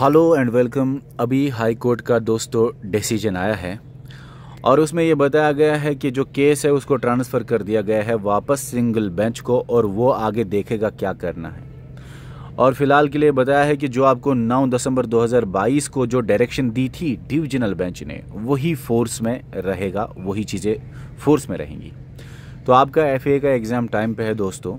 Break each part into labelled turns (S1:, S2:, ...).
S1: hello and welcome अभी high court का दोस्तों डिसीजन आया है और उसमें ये बताया गया है कि जो केस है उसको ट्रांसफ़र कर दिया गया है वापस सिंगल बेंच को और वो आगे देखेगा क्या करना है और फिलहाल के लिए बताया है कि जो आपको 9 दिसंबर 2022 को जो डायरेक्शन दी थी डिविजनल बेंच ने वही फोर्स में रहेगा वही चीज़ें फोर्स में रहेंगी तो आपका एफ का एग्ज़ाम टाइम पर है दोस्तों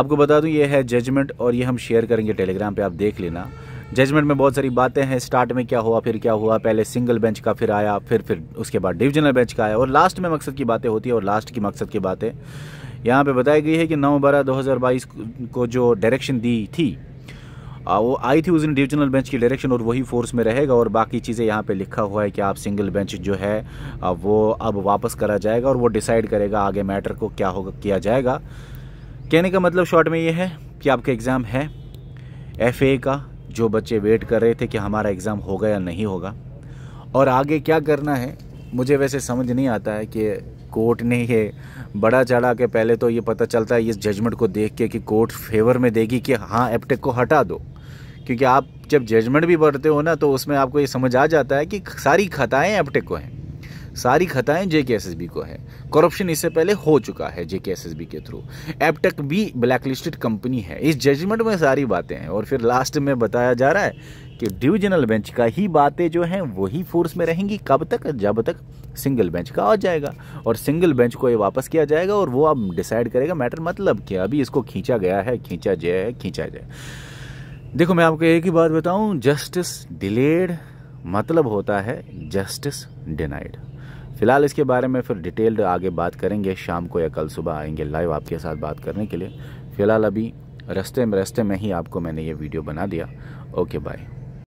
S1: आपको बता दूँ ये है जजमेंट और ये हम शेयर करेंगे टेलीग्राम पर आप देख लेना जजमेंट में बहुत सारी बातें हैं स्टार्ट में क्या हुआ फिर क्या हुआ पहले सिंगल बेंच का फिर आया फिर फिर उसके बाद डिविजनल बेंच का आया और लास्ट में मकसद की बातें होती है और लास्ट की मकसद की बातें यहाँ पे बताई गई है कि नौ बारह दो को जो डायरेक्शन दी थी वो आई थी उस दिन डिविजनल बेंच की डायरेक्शन और वही फोर्स में रहेगा और बाकी चीज़ें यहाँ पे लिखा हुआ है कि आप सिंगल बेंच जो है वो अब वापस करा जाएगा और वो डिसाइड करेगा आगे मैटर को क्या होगा किया जाएगा कहने का मतलब शॉर्ट में ये है कि आपका एग्ज़ाम है एफ का जो बच्चे वेट कर रहे थे कि हमारा एग्ज़ाम होगा या नहीं होगा और आगे क्या करना है मुझे वैसे समझ नहीं आता है कि कोर्ट ने ये बड़ा चढ़ा के पहले तो ये पता चलता है इस जजमेंट को देख के कि कोर्ट फेवर में देगी कि हाँ एपटेक को हटा दो क्योंकि आप जब जजमेंट भी बढ़ते हो ना तो उसमें आपको ये समझ आ जाता है कि सारी खताएँ एपटेक को हैं सारी खताएं जे को है करप्शन इससे पहले हो चुका है जे के थ्रू एपटेक भी ब्लैकलिस्टेड कंपनी है इस जजमेंट में सारी बातें हैं और फिर लास्ट में बताया जा रहा है कि डिविजनल बेंच का ही बातें जो हैं वही फोर्स में रहेंगी कब तक जब तक सिंगल बेंच का आ जाएगा और सिंगल बेंच को ये वापस किया जाएगा और वो अब डिसाइड करेगा मैटर मतलब कि अभी इसको खींचा गया है खींचा जाए खींचा जाए देखो मैं आपको एक ही बात बताऊं जस्टिस डिलेड मतलब होता है जस्टिस डिनाइड फिलहाल इसके बारे में फिर डिटेल्ड आगे बात करेंगे शाम को या कल सुबह आएंगे लाइव आपके साथ बात करने के लिए फ़िलहाल अभी रस्ते में रस्ते में ही आपको मैंने ये वीडियो बना दिया ओके बाय